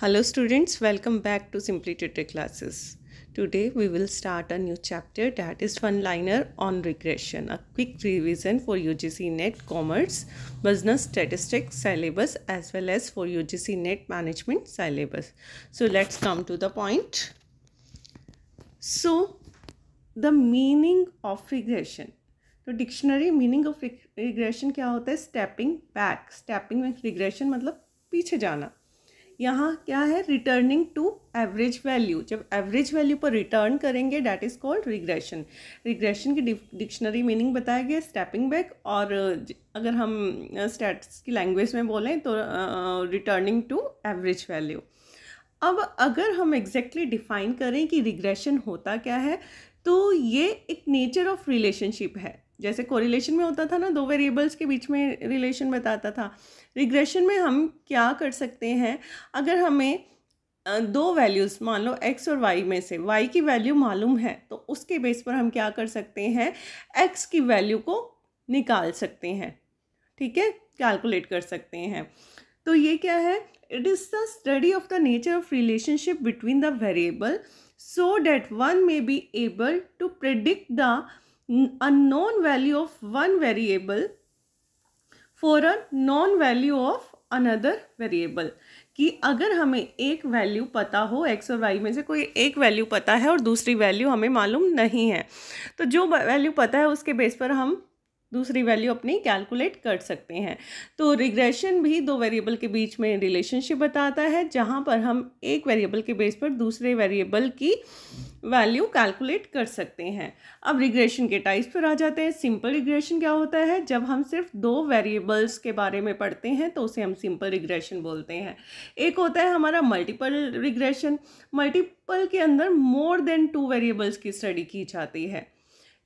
Hello students, welcome back to Simply Tutor classes. Today we will start a new chapter that is one-liner on regression, a quick revision for UGC NET Commerce, Business Statistics syllabus as well as for UGC NET Management syllabus. So let's come to the point. So the meaning of regression. तो dictionary meaning of regression क्या होता है stepping back stepping में regression मतलब पीछे जाना यहाँ क्या है रिटर्निंग टू एवरेज वैल्यू जब एवरेज वैल्यू पर रिटर्न करेंगे that is called regression regression की डिक्शनरी मीनिंग बताया गया स्टेपिंग बैक और अगर हम स्टैट्स की लैंग्वेज में बोलें तो रिटर्निंग टू एवरेज वैल्यू अब अगर हम एग्जैक्टली exactly डिफाइन करें कि रिग्रेशन होता क्या है तो ये एक नेचर ऑफ रिलेशनशिप है जैसे कोरिलेशन में होता था ना दो वेरिएबल्स के बीच में रिलेशन बताता था रिग्रेशन में हम क्या कर सकते हैं अगर हमें दो वैल्यूज़ मान लो एक्स और वाई में से वाई की वैल्यू मालूम है तो उसके बेस पर हम क्या कर सकते हैं एक्स की वैल्यू को निकाल सकते हैं ठीक है कैलकुलेट कर सकते हैं तो ये क्या है it is the study of the nature of relationship between the variable so that one may be able to predict the unknown value of one variable for a known value of another variable कि अगर हमें एक value पता हो x और Y में से कोई एक वैल्यू पता है और दूसरी वैल्यू हमें मालूम नहीं है तो जो वैल्यू पता है उसके बेस पर हम दूसरी वैल्यू अपनी कैलकुलेट कर सकते हैं तो रिग्रेशन भी दो वेरिएबल के बीच में रिलेशनशिप बताता है जहाँ पर हम एक वेरिएबल के बेस पर दूसरे वेरिएबल की वैल्यू कैलकुलेट कर सकते हैं अब रिग्रेशन के टाइप्स पर आ जाते हैं सिंपल रिग्रेशन क्या होता है जब हम सिर्फ दो वेरिएबल्स के बारे में पढ़ते हैं तो उसे हम सिंपल रिग्रेशन बोलते हैं एक होता है हमारा मल्टीपल रिग्रेशन मल्टीपल के अंदर मोर देन टू वेरिएबल्स की स्टडी की जाती है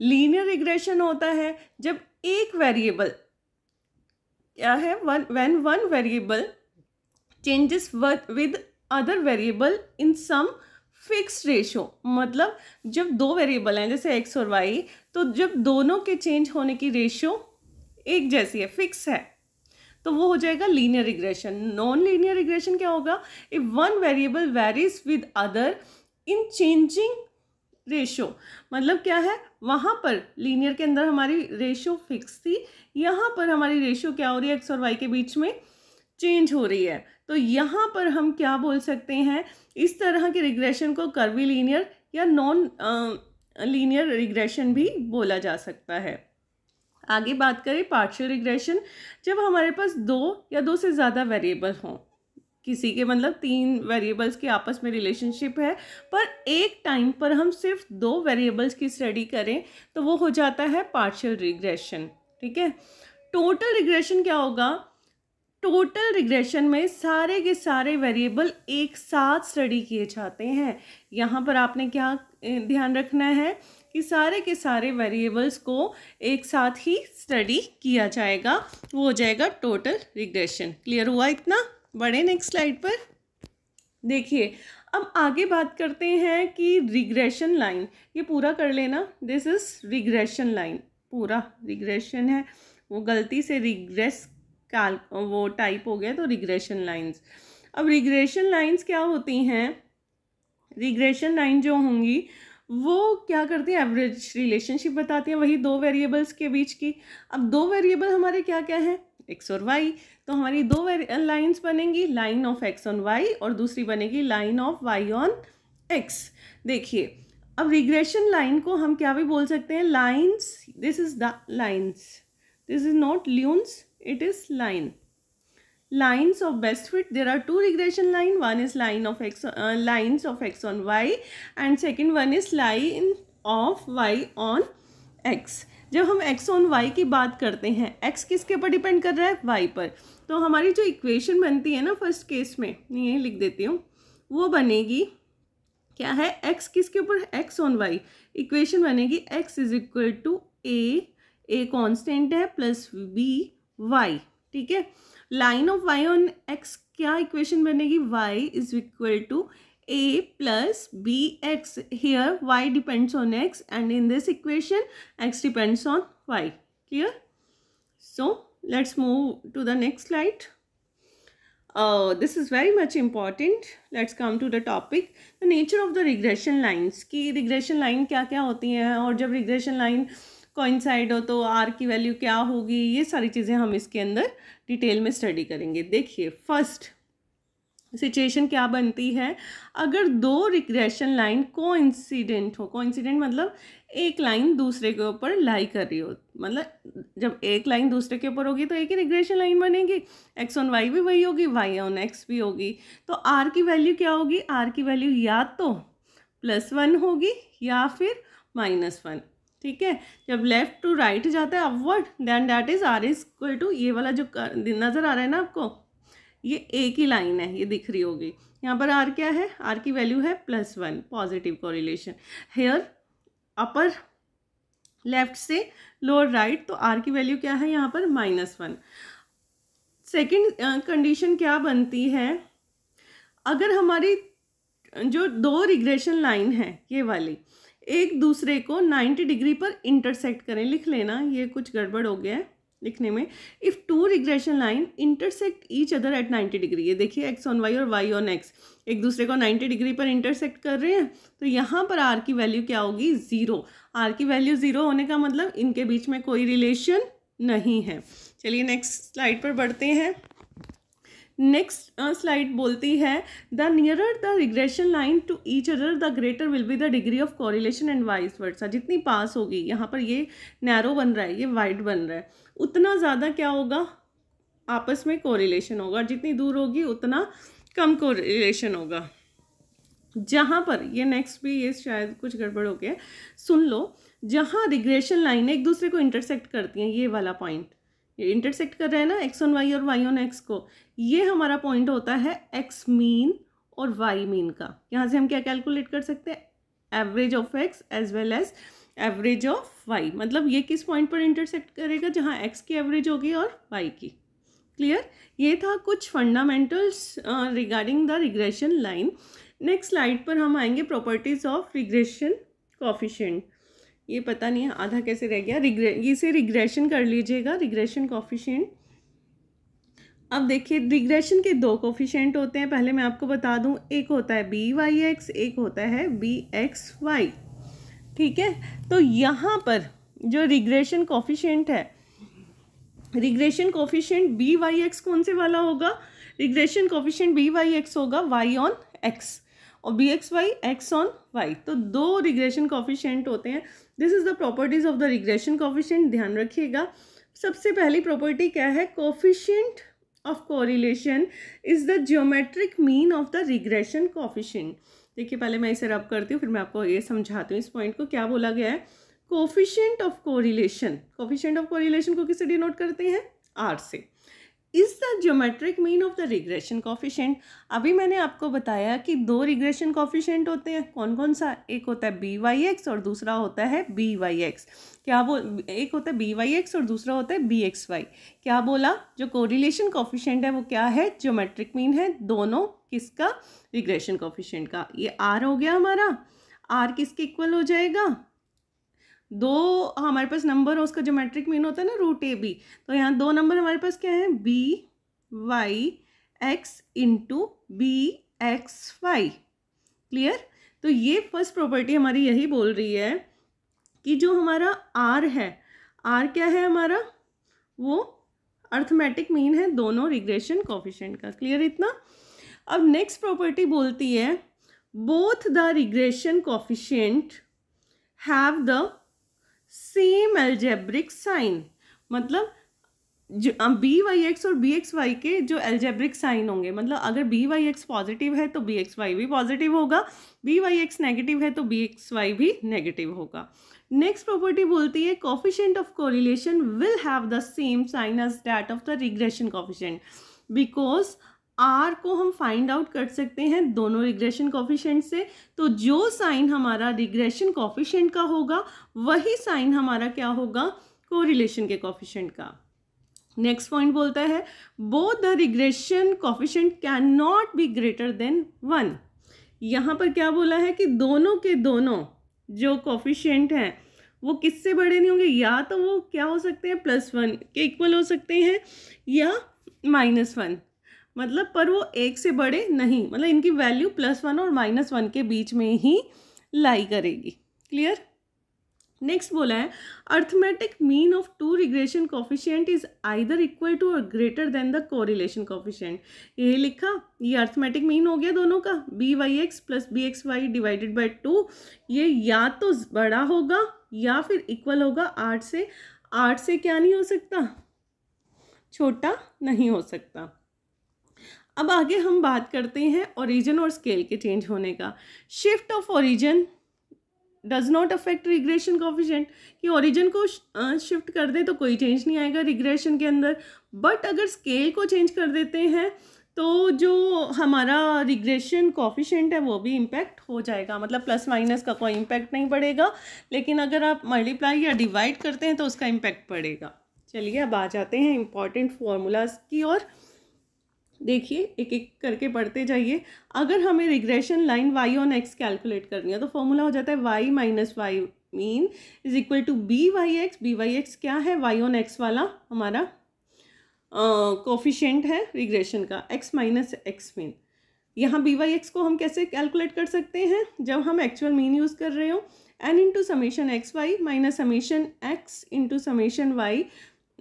लीनियर रिग्रेशन होता है जब एक वेरिएबल क्या है one when one variable changes with other variable in some fix ratio मतलब जब दो वेरिएबल हैं जैसे एक्स और वाई तो जब दोनों के चेंज होने की रेशो एक जैसी है फिक्स है तो वो हो जाएगा linear regression non linear regression क्या होगा if one variable varies with other in changing ratio मतलब क्या है वहाँ पर लीनियर के अंदर हमारी रेशो फिक्स थी यहाँ पर हमारी रेशो क्या हो रही है एक्स और वाई के बीच में चेंज हो रही है तो यहाँ पर हम क्या बोल सकते हैं इस तरह के रिग्रेशन को कर्वी लीनियर या नॉन लीनियर रिग्रेशन भी बोला जा सकता है आगे बात करें पार्शियल रिग्रेशन जब हमारे पास दो या दो से ज़्यादा वेरिएबल हों किसी के मतलब तीन वेरिएबल्स के आपस में रिलेशनशिप है पर एक टाइम पर हम सिर्फ दो वेरिएबल्स की स्टडी करें तो वो हो जाता है पार्शियल रिग्रेशन ठीक है टोटल रिग्रेशन क्या होगा टोटल रिग्रेशन में सारे के सारे वेरिएबल एक साथ स्टडी किए जाते हैं यहाँ पर आपने क्या ध्यान रखना है कि सारे के सारे वेरिएबल्स को एक साथ ही स्टडी किया जाएगा वो हो जाएगा टोटल रिग्रेशन क्लियर हुआ इतना बड़े नेक्स्ट स्लाइड पर देखिए अब आगे बात करते हैं कि रिग्रेशन लाइन ये पूरा कर लेना दिस इज़ रिग्रेशन लाइन पूरा रिग्रेशन है वो गलती से रिग्रेस काल वो टाइप हो गया तो रिग्रेशन लाइंस अब रिग्रेशन लाइंस क्या होती हैं रिग्रेशन लाइन जो होंगी वो क्या करती है एवरेज रिलेशनशिप बताती है वही दो वेरिएबल्स के बीच की अब दो वेरिएबल हमारे क्या क्या हैं एक्स और वाई तो हमारी दो लाइन्स बनेंगी line of x on y और दूसरी बनेगी line of y on x देखिए अब रिग्रेशन लाइन को हम क्या भी बोल सकते हैं lines this is the lines this is not lines it is line lines of best fit there are two regression line one is line of x uh, lines of x on y and second one is line of y on x जब हम x on y की बात करते हैं x किसके पर depend कर रहा है y पर तो हमारी जो इक्वेशन बनती है ना फर्स्ट केस में यही लिख देती हूँ वो बनेगी क्या है x किसके ऊपर x ऑन y इक्वेशन बनेगी x is equal to a a constant है प्लस बी वाई ठीक है line of y on x क्या इक्वेशन बनेगी y is equal to a plus bx here y depends on x and in this equation x depends on y clear so let's move to the next slide uh, this is very much important let's come to the topic the nature of the regression lines ki regression line kya kya hoti hai aur jab regression line uh, coincide हो तो r की value क्या होगी ये सारी चीज़ें हम इसके अंदर डिटेल में स्टडी करेंगे देखिए फर्स्ट सिचुएशन क्या बनती है अगर दो रिग्रेशन लाइन को इंसिडेंट हो को इंसिडेंट मतलब एक लाइन दूसरे के ऊपर लाई कर रही हो मतलब जब एक लाइन दूसरे के ऊपर होगी तो एक ही रिग्रेशन लाइन बनेगी एक्स ऑन वाई भी वही होगी वाई ऑन एक्स भी होगी तो आर की वैल्यू क्या होगी आर की वैल्यू या तो प्लस वन होगी या फिर माइनस वन ठीक है जब लेफ़्ट टू राइट जाता है upward then that is r is equal to ये वाला जो नज़र आ रहा है ना आपको ये एक ही लाइन है ये दिख रही होगी यहाँ पर आर क्या है आर की वैल्यू है plus one positive correlation here upper left से लोअर राइट तो आर की वैल्यू क्या है यहाँ पर माइनस वन सेकेंड कंडीशन क्या बनती है अगर हमारी जो दो रिग्रेशन लाइन है ये वाली एक दूसरे को 90 डिग्री पर इंटरसेक्ट करें लिख लेना ये कुछ गड़बड़ हो गया है लिखने में if two regression line intersect each other at 90 degree ये देखिए एक्स ऑन वाई और वाई ऑन एक्स एक दूसरे को 90 डिग्री पर इंटरसेक्ट कर रहे हैं तो यहाँ पर आर की वैल्यू क्या होगी ज़ीरो आर की वैल्यू ज़ीरो होने का मतलब इनके बीच में कोई रिलेशन नहीं है चलिए नेक्स्ट स्लाइड पर बढ़ते हैं नेक्स्ट स्लाइड बोलती है the nearer the regression line to each other the greater will be the degree of correlation and vice versa जितनी पास होगी यहाँ पर ये नैरो बन रहा है ये वाइड बन रहा है उतना ज़्यादा क्या होगा आपस में कॉरिलेशन होगा जितनी दूर होगी उतना कम कॉरिलेशन होगा जहाँ पर ये नेक्स्ट भी ये शायद कुछ गड़बड़ हो गया सुन लो जहाँ रिग्रेशन लाइन एक दूसरे को इंटरसेक्ट करती हैं ये वाला पॉइंट ये इंटरसेक्ट कर रहे हैं ना एक्स ऑन वाई और वाई ऑन एक्स को ये हमारा पॉइंट होता है एक्स मीन और वाई मीन का यहाँ से हम क्या कैलकुलेट कर सकते हैं average of x as well as average of y मतलब ये किस पॉइंट पर इंटरसेक्ट करेगा जहाँ एक्स की एवरेज होगी और वाई की क्लियर ये था कुछ fundamentals regarding the regression line next slide पर हम आएंगे प्रॉपर्टीज ऑफ रिग्रेशन कॉफिशेंट ये पता नहीं है आधा कैसे रह गया रिग्रे इसे रिग्रेशन कर लीजिएगा रिग्रेशन कॉफिशेंट अब देखिए रिग्रेशन के दो कॉफिशेंट होते हैं पहले मैं आपको बता दूं एक होता है बी वाई एक्स एक होता है बी एक्स वाई ठीक है तो यहाँ पर जो रिग्रेशन कॉफिशेंट है regression coefficient b y x कौन से वाला होगा regression coefficient b y x होगा वाई ऑन एक्स और b x y x on y तो दो रिग्रेशन कॉफिशेंट होते हैं this is the properties of the regression coefficient ध्यान रखिएगा सबसे पहली प्रॉपर्टी क्या है coefficient of correlation is the geometric mean of the regression coefficient देखिए पहले मैं इसे रब करती हूँ फिर मैं आपको ये समझाती हूँ इस पॉइंट को क्या बोला गया है coefficient of correlation coefficient of correlation को किसे डिनोट करते हैं आर से is the geometric mean of the regression coefficient अभी मैंने आपको बताया कि दो रिग्रेशन कॉफिशेंट होते हैं कौन कौन सा एक होता है बी वाई एक्स और दूसरा होता है बी वाई एक्स क्या वो एक होता है बी वाई एक्स और दूसरा होता है बी एक्स वाई क्या बोला जो कोरिलेशन कॉफिशेंट है वो क्या है ज्योमेट्रिक मीन है दोनों किसका रिग्रेशन कॉफिशेंट का ये आर हो गया हमारा आर किसके इक्वल हो जाएगा दो हमारे पास नंबर हो उसका जोमेट्रिक मीन होता है ना रूट ए बी तो यहाँ दो नंबर हमारे पास क्या है b y x into b x y clear तो ये फर्स्ट प्रॉपर्टी हमारी यही बोल रही है कि जो हमारा आर है आर क्या है हमारा वो अर्थमेटिक मीन है दोनों रिग्रेशन कॉफिशेंट का क्लियर इतना अब नेक्स्ट प्रॉपर्टी बोलती है both the regression coefficient have the same algebraic sign मतलब जो बी वाई एक्स और बी एक्स वाई के जो एल्जेब्रिक साइन होंगे मतलब अगर बी वाई एक्स पॉजिटिव है तो बी एक्स वाई भी पॉजिटिव होगा बी वाई एक्स नेगेटिव है तो बी एक्स वाई भी नेगेटिव होगा नेक्स्ट प्रॉपर्टी बोलती है coefficient of correlation will have the same sign as that of the regression coefficient because r को हम फाइंड आउट कर सकते हैं दोनों रिग्रेशन कॉफिशेंट से तो जो साइन हमारा रिग्रेशन कॉफिशेंट का होगा वही साइन हमारा क्या होगा कोरिलेशन के कॉफिशेंट का नेक्स्ट पॉइंट बोलता है both the regression coefficient can not be greater than one यहाँ पर क्या बोला है कि दोनों के दोनों जो कॉफिशेंट हैं वो किससे बड़े नहीं होंगे या तो वो क्या हो सकते हैं प्लस वन के इक्वल हो सकते हैं या माइनस वन मतलब पर वो एक से बड़े नहीं मतलब इनकी वैल्यू प्लस वन और माइनस वन के बीच में ही लाई करेगी क्लियर नेक्स्ट बोला है arithmetic mean of two regression coefficient is either equal to और greater than the correlation coefficient ये लिखा ये अर्थमेटिक मीन हो गया दोनों का b y x plus b x y divided by two ये या तो बड़ा होगा या फिर इक्वल होगा आठ से आठ से क्या नहीं हो सकता छोटा नहीं हो सकता अब आगे हम बात करते हैं ओरिजिन और स्केल के चेंज होने का shift of origin does not affect regression coefficient कि ओरिजिन को शिफ्ट कर दें तो कोई चेंज नहीं आएगा रिग्रेशन के अंदर बट अगर स्केल को चेंज कर देते हैं तो जो हमारा रिग्रेशन कॉफिशेंट है वो भी इम्पैक्ट हो जाएगा मतलब प्लस माइनस का कोई इम्पैक्ट नहीं पड़ेगा लेकिन अगर आप मल्टीप्लाई या डिवाइड करते हैं तो उसका इम्पैक्ट पड़ेगा चलिए अब आ जाते हैं इम्पॉर्टेंट फॉर्मूलाज की और देखिए एक एक करके पढ़ते जाइए अगर हमें regression line y on x calculate करनी है तो फॉर्मूला हो जाता है y minus y mean is equal to b y x b y x क्या है वाई ऑन एक्स वाला हमारा कोफिशेंट है रिग्रेशन का एक्स माइनस एक्स मीन यहाँ बी वाई एक्स को हम कैसे कैलकुलेट कर सकते हैं जब हम एक्चुअल मीन यूज़ कर रहे हो n into summation x y minus summation x into summation y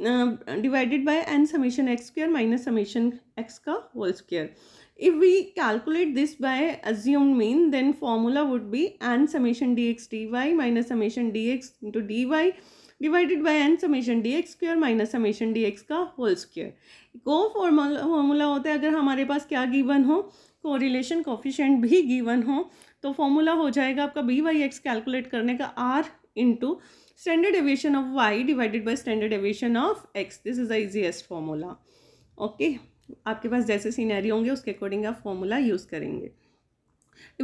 divided by n summation x square minus summation x का whole square if we calculate this by assume mean then formula would be n summation d x d y minus summation d x into d y divided by n summation d x square minus summation d x का whole square को formula formula होता है अगर हमारे पास क्या given हो correlation coefficient भी गीवन हो तो फॉर्मूला हो जाएगा आपका बी वाई एक्स कैलकुलेट करने का r into standard deviation of y divided by standard deviation of x this is the easiest formula okay आपके पास जैसे सीनरी होंगे उसके अकॉर्डिंग आप फॉर्मूला यूज़ करेंगे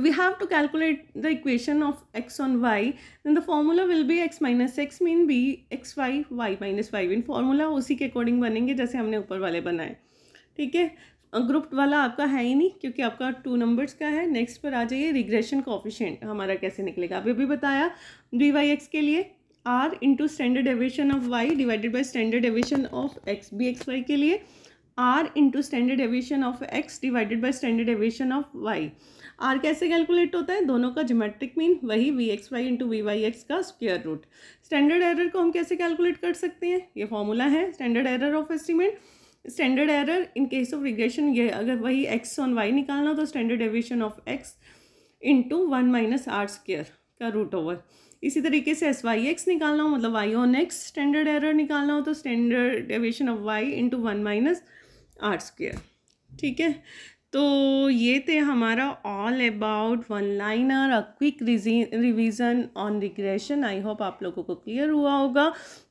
we have to calculate the equation of x on y then the formula will be x minus x mean b x y y minus y mean formula उसी के according बनेंगे जैसे हमने ऊपर वाले बनाए ठीक है ग्रुप वाला आपका है ही नहीं क्योंकि आपका टू नंबर्स का है नेक्स्ट पर आ जाइए रिग्रेशन कॉफिशेंट हमारा कैसे निकलेगा अभी भी बताया डी वाई एक्स के लिए r into standard deviation of y divided by standard deviation of x b x y के लिए r into standard deviation of x divided by standard deviation of y r कैसे calculate होता है दोनों का geometric mean वही b x y into b y x का square root standard error को हम कैसे कैलकुलेट कर सकते हैं ये फॉर्मूला है standard error of estimate standard error in case of regression ये अगर वही एक्स ऑन वाई निकालना हो तो standard deviation of x into one minus r square का रूट ओवर इसी तरीके से एस वाई एक्स निकालना हो मतलब y on x standard error निकालना हो तो standard deviation of y into one minus r square ठीक है तो ये थे हमारा all about one liner a quick revision on regression I hope आप लोगों को क्लियर हुआ होगा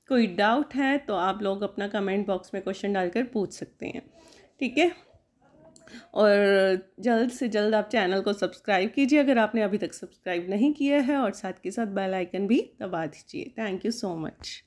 कोई डाउट है तो आप लोग अपना कमेंट बॉक्स में क्वेश्चन डालकर पूछ सकते हैं ठीक है और जल्द से जल्द आप चैनल को सब्सक्राइब कीजिए अगर आपने अभी तक सब्सक्राइब नहीं किया है और साथ के साथ बेल आइकन भी दबा दीजिए थैंक यू सो मच